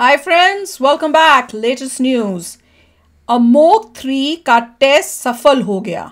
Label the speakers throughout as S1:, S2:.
S1: हाय friends welcome back latest news अमोक three का test सफल हो गया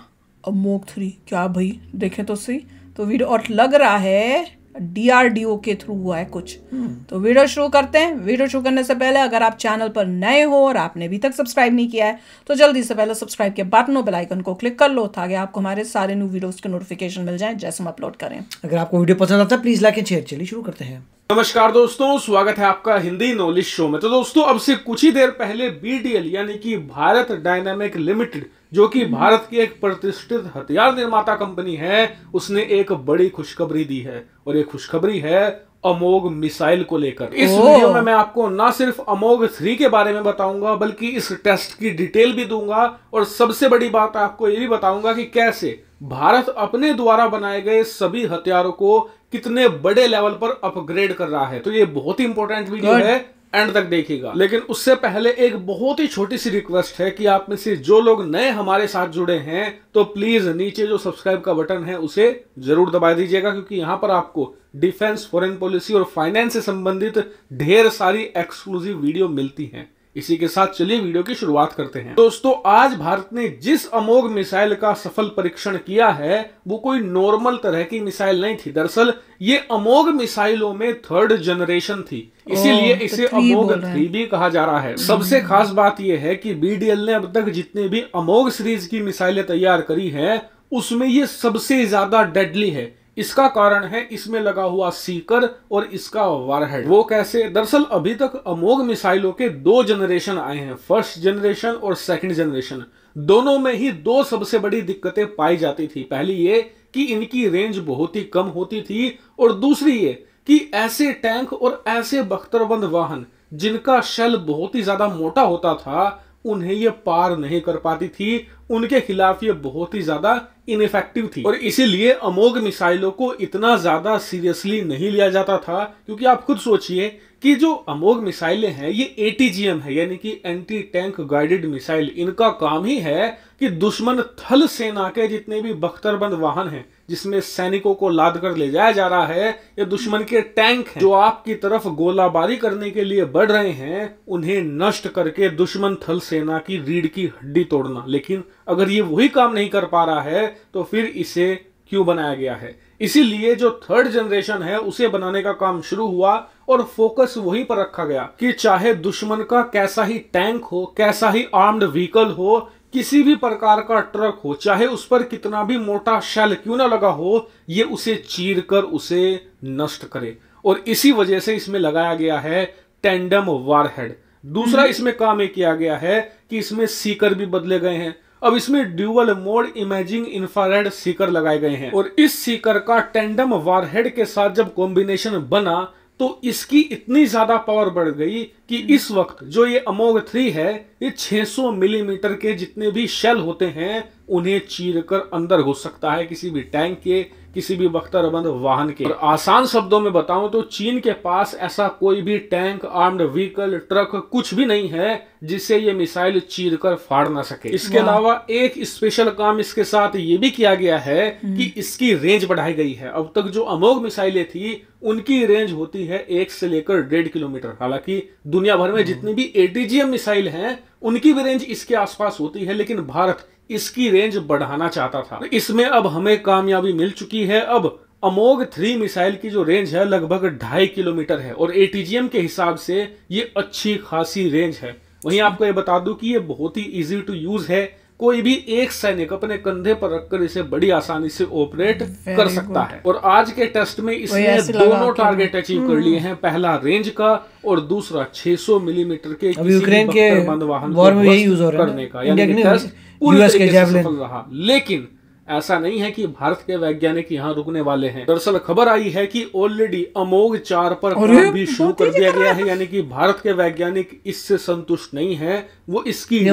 S1: अमोक थ्री क्या भाई देखें तो सही तो वीडियो और लग रहा है डीआरडीओ के थ्रू हुआ है कुछ hmm. तो वीडियो शुरू करते हैं वीडियो शुरू करने से पहले अगर आप चैनल पर नए हो और आपने अभी तक सब्सक्राइब नहीं किया है तो जल्दी से पहले सब्सक्राइब के बटन और बेलाइकन को क्लिक कर लो ताकि आपको हमारे सारे न्यू वीडियोस के नोटिफिकेशन मिल जाए जैसे हम अपलोड करें
S2: अगर आपको वीडियो पसंद आता है प्लीज़ लाइक एंड शेयर चलिए शुरू करते हैं
S3: नमस्कार दोस्तों स्वागत है आपका हिंदी नॉलेज शो में तो दोस्तों अब से कुछ ही देर पहले बीडीएल यानी कि भारत डायनामिक लिमिटेड जो कि हम्म। भारत की एक प्रतिष्ठित हथियार निर्माता कंपनी है उसने एक बड़ी खुशखबरी दी है और ये खुशखबरी है अमोग मिसाइल को लेकर इस वीडियो में मैं आपको ना सिर्फ अमोग थ्री के बारे में बताऊंगा बल्कि इस टेस्ट की डिटेल भी दूंगा और सबसे बड़ी बात आपको ये भी बताऊंगा कि कैसे भारत अपने द्वारा बनाए गए सभी हथियारों को कितने बड़े लेवल पर अपग्रेड कर रहा है तो ये बहुत ही इंपॉर्टेंट वीडियो है एंड तक देखिएगा लेकिन उससे पहले एक बहुत ही छोटी सी रिक्वेस्ट है कि आप में से जो लोग नए हमारे साथ जुड़े हैं तो प्लीज नीचे जो सब्सक्राइब का बटन है उसे जरूर दबा दीजिएगा क्योंकि यहां पर आपको डिफेंस फॉरेन पॉलिसी और फाइनेंस से संबंधित ढेर सारी एक्सक्लूसिव वीडियो मिलती हैं इसी के साथ चलिए वीडियो की शुरुआत करते हैं दोस्तों आज भारत ने जिस अमोघ मिसाइल का सफल परीक्षण किया है वो कोई नॉर्मल तरह की मिसाइल नहीं थी दरअसल ये अमोघ मिसाइलों में थर्ड जनरेशन थी इसीलिए तो इसे अमोघ थ्री भी कहा जा रहा है हम्म। सबसे खास बात यह है कि बीडीएल ने अब तक जितने भी अमोघ सीरीज की मिसाइलें तैयार करी है उसमें ये सबसे ज्यादा डेडली है इसका कारण है इसमें लगा हुआ सीकर और इसका वारहेड वो कैसे दरअसल अभी तक अमोघ मिसाइलों के दो जनरेशन आए हैं फर्स्ट जनरेशन और सेकंड जनरेशन दोनों में ही दो सबसे बड़ी दिक्कतें पाई जाती थी पहली ये कि इनकी रेंज बहुत ही कम होती थी और दूसरी ये कि ऐसे टैंक और ऐसे बख्तरबंद वाहन जिनका शेल बहुत ही ज्यादा मोटा होता था उन्हें ये पार नहीं कर पाती थी उनके खिलाफ ये बहुत ही ज्यादा इनफेक्टिव थी और इसीलिए अमोघ मिसाइलों को इतना ज़्यादा सीरियसली नहीं लिया जाता था क्योंकि आप खुद सोचिए कि जो अमोघ मिसाइलें हैं ये एटीजीएम है यानी कि एंटी टैंक गाइडेड मिसाइल इनका काम ही है कि दुश्मन थल सेना के जितने भी बख्तरबंद वाहन हैं जिसमें सैनिकों को लाद कर ले जाया जा रहा है या दुश्मन के टैंक हैं जो आपकी तरफ गोलाबारी करने के लिए बढ़ रहे हैं उन्हें नष्ट करके दुश्मन थल सेना की रीढ़ की हड्डी तोड़ना लेकिन अगर ये वही काम नहीं कर पा रहा है तो फिर इसे क्यों बनाया गया है इसीलिए जो थर्ड जनरेशन है उसे बनाने का काम शुरू हुआ और फोकस वहीं पर रखा गया कि चाहे दुश्मन का कैसा ही टैंक हो कैसा ही आर्म्ड व्हीकल हो किसी भी प्रकार का ट्रक हो चाहे उस पर कितना भी मोटा शैल क्यों ना लगा हो ये उसे चीर कर उसे नष्ट करे और इसी वजह से इसमें लगाया गया है टेंडम वारहेड दूसरा हम्म। इसमें काम यह किया गया है कि इसमें सीकर भी बदले गए हैं अब इसमें dual mode imaging infrared seeker लगाए गए हैं और इस सीकर का टेंडम वारहेड के साथ जब कॉम्बिनेशन बना तो इसकी इतनी ज्यादा पावर बढ़ गई कि इस वक्त जो ये अमोग थ्री है ये 600 मिलीमीटर mm के जितने भी शेल होते हैं उन्हें चीर कर अंदर घुस सकता है किसी भी टैंक के किसी भी बख्तरबंद वाहन के और आसान शब्दों में बताऊं तो चीन के पास ऐसा कोई भी टैंक आर्म्ड व्हीकल ट्रक कुछ भी नहीं है जिससे ये मिसाइल चीर कर फाड़ ना सके इसके अलावा एक स्पेशल काम इसके साथ ये भी किया गया है हम्म। कि इसकी रेंज बढ़ाई गई है अब तक जो अमोघ मिसाइलें थी उनकी रेंज होती है एक से लेकर डेढ़ किलोमीटर हालांकि दुनिया भर में जितनी भी एटीजीएम मिसाइल हैं उनकी भी रेंज इसके आसपास होती है लेकिन भारत इसकी रेंज बढ़ाना चाहता था तो इसमें अब हमें कामयाबी मिल चुकी है अब अमोग थ्री मिसाइल की जो रेंज है लगभग ढाई किलोमीटर है और एटीजीएम के हिसाब से ये अच्छी खासी रेंज है वहीं आपको ये बता दूं कि ये बहुत ही इजी टू यूज है कोई भी एक सैनिक अपने कंधे पर रखकर इसे बड़ी आसानी से ऑपरेट कर सकता है और आज के टेस्ट में इसने दोनों टारगेट अचीव कर लिए हैं हम्म। पहला रेंज का और दूसरा 600 मिलीमीटर के यूक्रेन के वाहन यूज करने का यानी टेस्ट पूरी से सफल रहा लेकिन ऐसा नहीं है कि भारत के वैज्ञानिक यहाँ रुकने वाले हैं दरअसल खबर आई है कि ऑलरेडी अमोघ चार पर काम भी शुरू कर दिया गया है यानी कि भारत के वैज्ञानिक इससे संतुष्ट नहीं है वो इसकी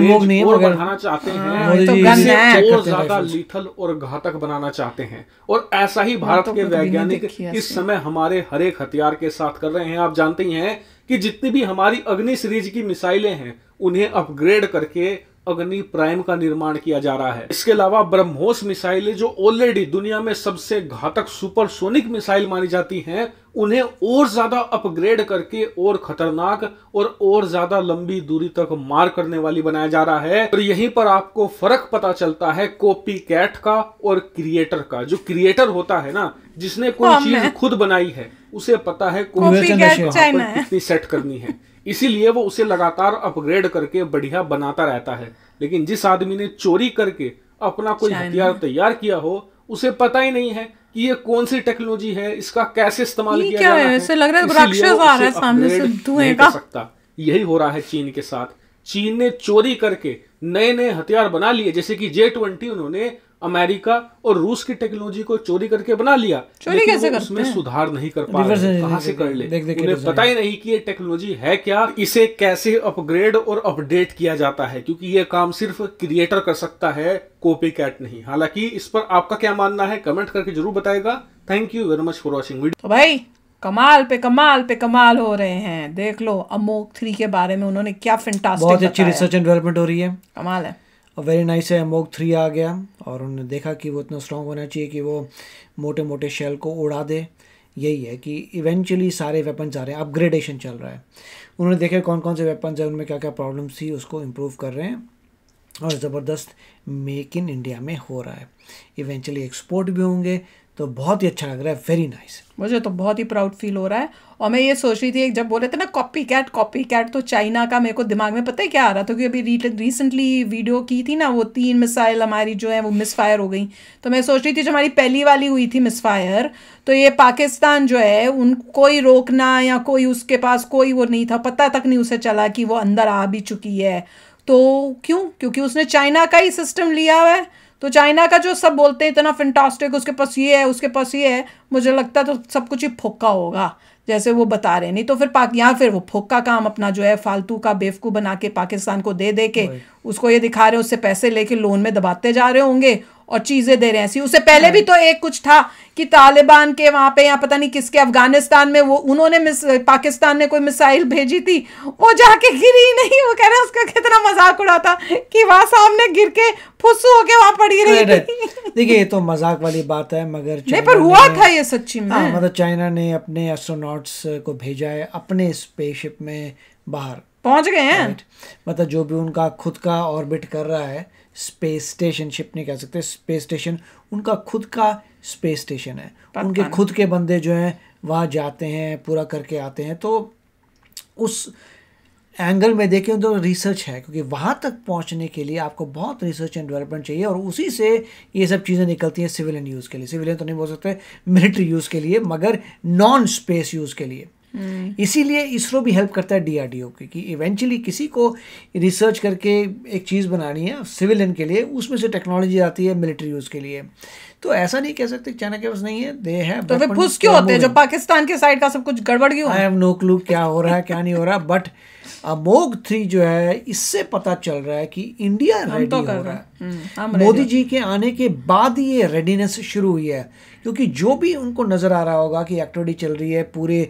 S3: और बढ़ाना चाहते हैं हाँ, तो और ज्यादा लीथल और घातक बनाना चाहते हैं और ऐसा ही हाँ, भारत तो के तो वैज्ञानिक इस समय हमारे हरेक हथियार के साथ कर रहे हैं आप जानते ही हैं कि जितनी भी हमारी अग्नि सीरीज की मिसाइलें हैं उन्हें अपग्रेड करके अग्नि प्राइम का निर्माण किया जा रहा है इसके अलावा ब्रह्मोस मिसाइलें जो ऑलरेडी दुनिया में सबसे घातक सुपरसोनिक मिसाइल मानी जाती हैं उन्हें और ज्यादा अपग्रेड करके और खतरनाक और और ज्यादा लंबी दूरी तक मार करने वाली बनाया जा रहा है और यहीं पर आपको फर्क पता चलता है कॉपी कैट का और क्रिएटर का जो क्रिएटर होता है ना जिसने कोई हाँ, चीज खुद बनाई है उसे पता है कितनी सेट करनी है इसीलिए वो उसे लगातार अपग्रेड करके बढ़िया बनाता रहता है लेकिन जिस आदमी ने चोरी करके अपना कोई हथियार तैयार किया हो उसे पता ही नहीं है कि ये कौन सी टेक्नोलॉजी है इसका कैसे इस्तेमाल किया जा रहा है, है? लग रहा है है सामने से धुएं का सकता यही हो रहा है चीन के साथ चीन ने चोरी करके नए नए हथियार बना लिए जैसे कि जे ट्वेंटी उन्होंने अमेरिका और रूस की टेक्नोलॉजी को चोरी करके बना लिया चोरी कैसे करते उसमें सुधार नहीं कर पा रहे कहा से कर ले देख, उन्हें पता ही नहीं कि ये टेक्नोलॉजी है क्या इसे कैसे अपग्रेड और अपडेट किया जाता है क्योंकि ये काम सिर्फ क्रिएटर कर सकता है कॉपी कैट नहीं हालांकि इस पर आपका क्या मानना है कमेंट करके जरूर बताएगा thank you very much for watching video
S1: भाई कमाल पे कमाल पे कमाल हो रहे हैं देख लो अमोक थ्री के बारे में उन्होंने क्या फिंटा बहुत अच्छी रिसर्च
S2: एंड डेवलपमेंट हो रही है कमाल है और वेरी नाइस है अमोक थ्री आ गया और उन्होंने देखा कि वो इतना स्ट्रॉन्ग होना चाहिए कि वो मोटे मोटे शेल को उड़ा दे यही है कि इवेंचुअली सारे वेपन आ रहे हैं अपग्रेडेशन चल रहा है उन्होंने देखा कौन कौन से वेपन्स हैं उनमें क्या क्या प्रॉब्लम्स थी उसको इम्प्रूव कर रहे हैं और ज़बरदस्त मेक इन इंडिया में हो रहा है इवेंचुअली एक्सपोर्ट भी होंगे तो बहुत ही अच्छा लग रहा है वेरी नाइस nice.
S1: मुझे तो बहुत ही प्राउड फील हो रहा है और मैं ये सोच रही थी जब बोले थे ना कॉपी कैट कॉपी कैट तो चाइना का मेरे को दिमाग में पता है क्या आ रहा था क्योंकि अभी रिसेंटली वीडियो की थी ना वो तीन मिसाइल हमारी जो है वो मिस फायर हो गई तो मैं सोच रही थी जो हमारी पहली वाली हुई थी मिस फायर तो ये पाकिस्तान जो है उन कोई रोकना या कोई उसके पास कोई वो नहीं था पता तक नहीं उसे चला कि वो अंदर आ भी चुकी है तो क्यों क्योंकि उसने चाइना का ही सिस्टम लिया हुआ है तो चाइना का जो सब बोलते हैं इतना फिंटास्टिक उसके पास ये है उसके पास ये है मुझे लगता है तो सब कुछ ही फोका होगा जैसे वो बता रहे नहीं तो फिर पाक यहाँ फिर वो फोका काम अपना जो है फालतू का बेवकूफ़ बना के पाकिस्तान को दे दे के उसको ये दिखा रहे हैं उससे पैसे लेके लोन में दबाते जा रहे होंगे और चीज़ें दे रहे हैं ऐसी उससे पहले भी हाँ। तो एक कुछ था कि तालिबान के वहां पे या पता नहीं किसके अफगानिस्तान में वो उन्होंने मिस पाकिस्तान ने कोई मिसाइल भेजी थी वो जाके गिरी नहीं वो कह रहे उसका कितना मजाक उड़ाता कि वहां सामने गिर के फुसू होके वहां पड़ी रही थी देखिए ये
S2: तो मजाक वाली बात है मगर नहीं पर हुआ था
S1: ये सच्ची में हाँ, मतलब
S2: चाइना ने अपने एस्ट्रोनॉट्स को भेजा है अपने स्पेसशिप में बाहर पहुंच गए हैं मतलब जो भी उनका खुद का ऑर्बिट कर रहा है स्पेस स्टेशन शिप नहीं कह सकते स्पेस स्टेशन उनका खुद का स्पेस स्टेशन है उनके खुद के बंदे जो हैं वहाँ जाते हैं पूरा करके आते हैं तो उस एंगल में देखें तो रिसर्च है क्योंकि वहाँ तक पहुँचने के लिए आपको बहुत रिसर्च एंड डेवलपमेंट चाहिए और उसी से ये सब चीज़ें निकलती हैं सिविलियन यूज़ के लिए सिविलियन तो नहीं बोल सकते मिलिट्री यूज़ के लिए मगर नॉन स्पेस यूज़ के लिए इसीलिए इसरो भी हेल्प करता है डीआरडीओ की कि इवेंचुअली किसी को रिसर्च करके एक चीज़ बनानी है सिविलियन के लिए उसमें से टेक्नोलॉजी आती है मिलिट्री यूज़ के लिए तो ऐसा नहीं कह सकते चाइना के पास नहीं है दे है तो फिर खुश क्यों होते हैं जो पाकिस्तान के साइड का सब कुछ गड़बड़ क्यों आई हैव नो क्लू क्या हो रहा है क्या नहीं हो रहा बट अमोग थ्री जो है इससे पता चल रहा है कि इंडिया रेडी तो हो रहा है
S1: हम्म, मोदी
S2: जी के आने के बाद ये रेडीनेस शुरू हुई है क्योंकि जो भी उनको नज़र आ रहा होगा कि एक्टिविटी चल रही है पूरे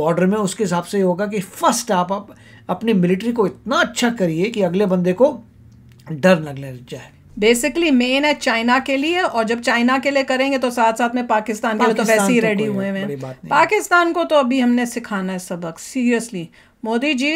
S2: बॉर्डर में उसके हिसाब से होगा कि फर्स्ट आप, आप अपने मिलिट्री को इतना अच्छा करिए कि अगले बंदे को डर लगने जाए
S1: बेसिकली मेन है चाइना के लिए और जब चाइना के लिए करेंगे तो साथ साथ में पाकिस्तान के लिए तो वैसे ही रेडी तो हुए हैं पाकिस्तान को तो अभी हमने सिखाना है सबक सीरियसली मोदी जी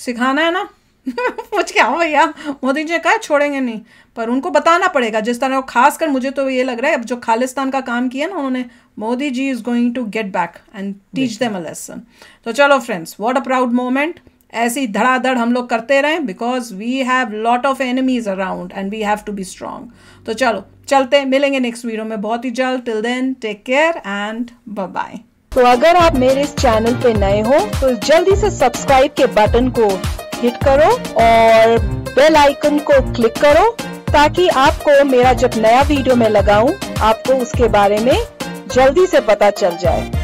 S1: सिखाना है ना पूछ के आओ भैया मोदी जी ने कहा छोड़ेंगे नहीं पर उनको बताना पड़ेगा जिस तरह खास कर मुझे तो ये लग रहा है अब जो खालिस्तान का काम किया ना उन्होंने Modi ji is going to get back and teach them a lesson तो चलो friends what a proud moment ऐसे ही धड़ाधड़ हम लोग करते रहें because we have lot of enemies around and we have to be strong तो चलो चलते मिलेंगे नेक्स्ट वीडियो में बहुत ही जल्द till then take care and bye तो अगर आप मेरे इस चैनल पे नए हो तो जल्दी से सब्सक्राइब के बटन को हिट करो और बेल आइकन को क्लिक करो ताकि आपको मेरा जब नया वीडियो मैं लगाऊं आपको उसके बारे में जल्दी से पता चल जाए